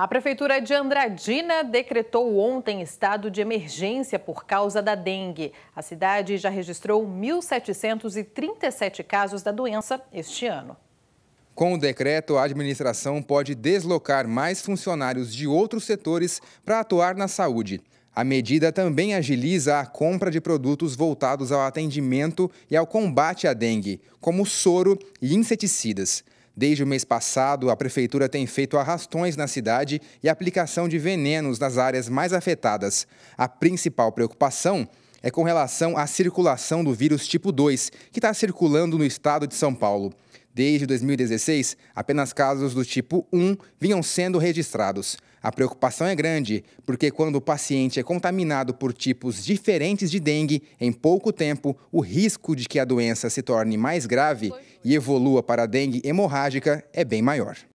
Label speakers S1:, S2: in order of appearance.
S1: A Prefeitura de Andradina decretou ontem estado de emergência por causa da dengue. A cidade já registrou 1.737 casos da doença este ano.
S2: Com o decreto, a administração pode deslocar mais funcionários de outros setores para atuar na saúde. A medida também agiliza a compra de produtos voltados ao atendimento e ao combate à dengue, como soro e inseticidas. Desde o mês passado, a prefeitura tem feito arrastões na cidade e aplicação de venenos nas áreas mais afetadas. A principal preocupação é com relação à circulação do vírus tipo 2, que está circulando no estado de São Paulo. Desde 2016, apenas casos do tipo 1 vinham sendo registrados. A preocupação é grande, porque quando o paciente é contaminado por tipos diferentes de dengue, em pouco tempo, o risco de que a doença se torne mais grave e evolua para a dengue hemorrágica é bem maior.